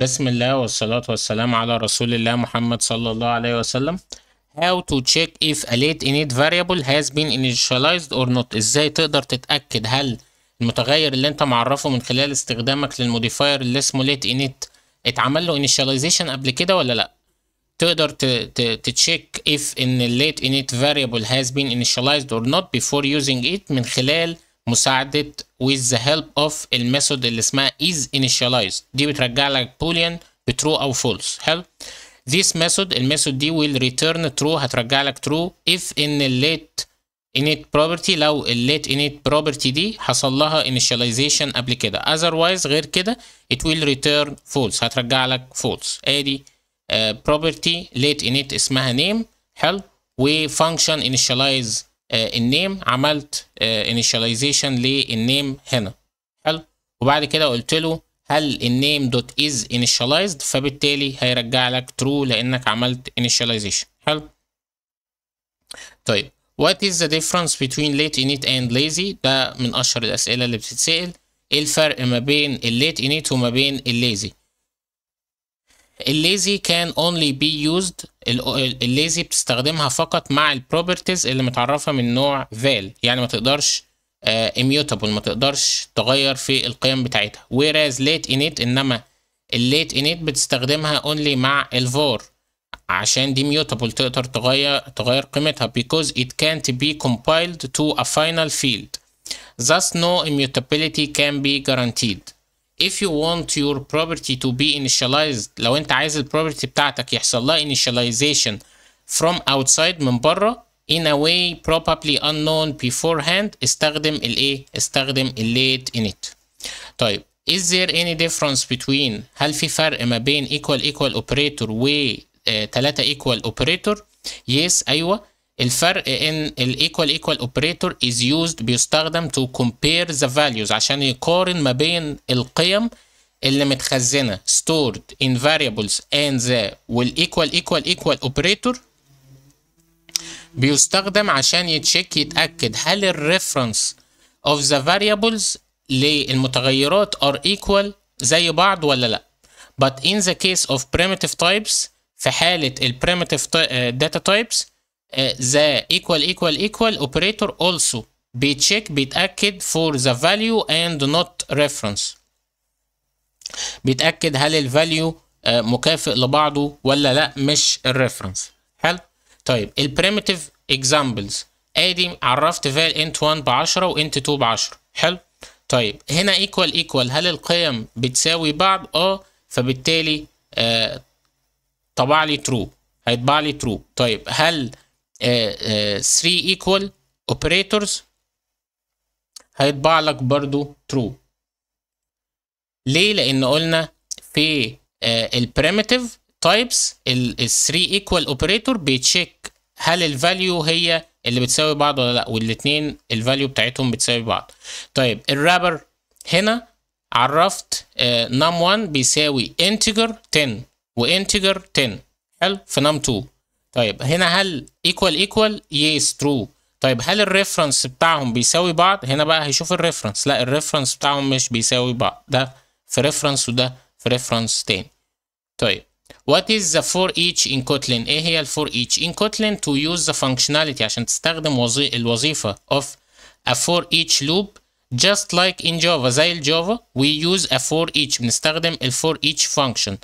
بسم الله والصلاة والسلام على رسول الله محمد صلى الله عليه وسلم How to check if a late init variable has been initialized or not ازاي تقدر تتأكد هل المتغير اللي انت معرفه من خلال استخدامك للموديفاير اللي اسمه late init اتعمل له initialization قبل كده ولا لا تقدر تتشيك if ان late init variable has been initialized or not before using it من خلال مساعدة with the help of الميثود اللي اسمها is initialized دي بترجع لك boolean ب أو false حلو this method الميثود دي will return true هترجع لك true if in late init property لو ال late init property دي حصل لها initialization قبل كده otherwise غير كده it will return false هترجع لك false ادي uh, property late init اسمها name حلو function initialize النيم آه، عملت انيشاليزيشن آه، للنيم هنا حلو وبعد كده قلت له هل النيم دوت از انيشاليزد فبالتالي هيرجع لك ترو لانك عملت انيشاليزيشن حلو طيب وات از ذا ديفرنس بتوين ليت انيت اند ليزي ده من اشهر الاسئله اللي بتتسال ايه الفرق ما بين الليت انيت وما بين الليزي الليزي كان only بي يوزد الليزي بتستخدمها فقط مع البروبرتيز اللي متعرفه من نوع val يعني ما تقدرش آه، immutable ما تقدرش تغير في القيم بتاعتها whereas late init انما الليت init بتستخدمها only مع الفور عشان دي ميوتابل تقدر تغير تغير قيمتها because it can't be compiled to a final field thus no immutability can be guaranteed if you want your property to be initialized لو انت عايز البروبرتي بتاعتك يحصل لها initialization from outside من بره in a way probably unknown beforehand استخدم الايه استخدم ال late init طيب is there any difference between هل في فرق ما بين equal equal operator و 3 equal operator yes ايوه الفرق ان الايكوال ايكوال اوبريتور از يوزد بيستخدم تو كومبير ذا فاليوز عشان يقارن ما بين القيم اللي متخزنه stored in variables and the والايكوال ايكوال ايكوال اوبريتور بيستخدم عشان يتشيك يتاكد هل الريفرنس of the variables للمتغيرات are equal زي بعض ولا لا but in the case of primitive types في حالة ال primitive data types ذا ايكوال ايكوال ايكوال اوبريتور اولسو بيتشيك بيتاكد فور ذا فاليو اند نوت ريفرنس بيتاكد هل الفاليو آه، مكافئ لبعضه ولا لا مش الريفرنس حلو طيب البريمتيف اكزامبلز ادي عرفت فال انت 1 ب 10 وانت 2 ب 10 حلو طيب هنا ايكوال ايكوال هل القيم بتساوي بعض اه فبالتالي آه طبع لي ترو هيطبع لي ترو طيب هل 3 آه، آه، equal operators هيطبع لك برضو true ليه لان قلنا في آه، ال primitive types ال 3 equal operator بيتشيك هل الفاليو هي اللي بتساوي بعض ولا لا والاثنين الفاليو بتاعتهم بتساوي بعض طيب الرابر هنا عرفت num 1 بيساوي integer 10 وانتجر 10 حلو في num 2 طيب هنا هل ايكوال ايكوال يس ترو طيب هل الريفرنس بتاعهم بيساوي بعض هنا بقى هيشوف الريفرنس لا الريفرنس بتاعهم مش بيساوي بعض ده في ريفرنس وده في ريفرنس تاني طيب what is the for each in kotlin ايه هي ال for each in kotlin to use the functionality عشان تستخدم وظي الوظيفه of a for each loop just like in java زي الجافا we use a for each بنستخدم ال for each function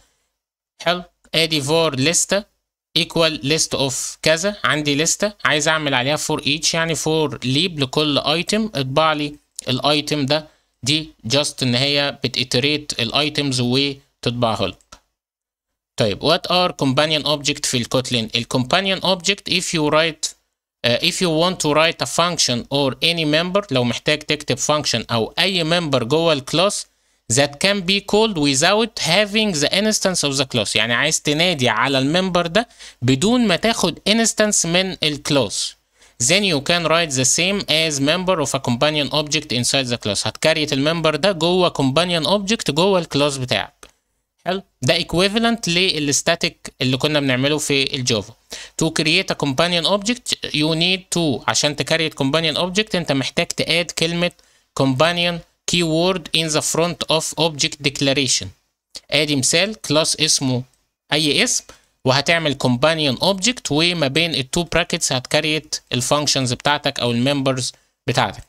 حلو ادي for لسته ايكوال ليست اوف كذا عندي لستة عايز اعمل عليها فور ايتش يعني فور ليب لكل ايتم اطبع لي الايتم ده دي جاست ان هي بتيتريت الايتمز وتطبعها لك طيب what are companion object في الكوتلين الكومبانيون object if you write uh, if you want to write a function or any member لو محتاج تكتب function او اي member جوه الكلاس that can be called without having the instance of the class يعني عايز تنادي على الممبر ده بدون ما تاخد instance من الكلاس then you can write the same as member of a companion object inside the class هتكريت الممبر ده جوه companion object جوه الكلاس بتاعك حلو ده equivalent للستاتيك اللي كنا بنعمله في الجافا to create a companion object you need to عشان تكريت companion object انت محتاج تاد كلمه companion keyword in the front of object declaration ادي مثال كلاس اسمه اي اسم وهتعمل companion object وما بين التو براكتس هتكريت الفانكشنز بتاعتك او الممبرز بتاعتك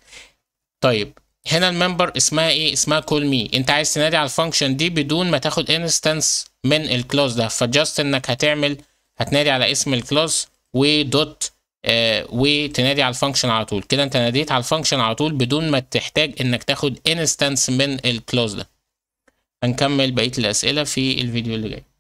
طيب هنا الممبر اسمها ايه اسمها كول مي انت عايز تنادي على الفانكشن دي بدون ما تاخد انستنس من الكلاس ده فجاست انك هتعمل هتنادي على اسم الكلاس ودوت آه، وتنادي على الفانكشن على طول كده انت ناديت على الفانكشن على طول بدون ما تحتاج انك تاخد انستنس من الكلوز ده هنكمل بقيه الاسئله في الفيديو اللي جاي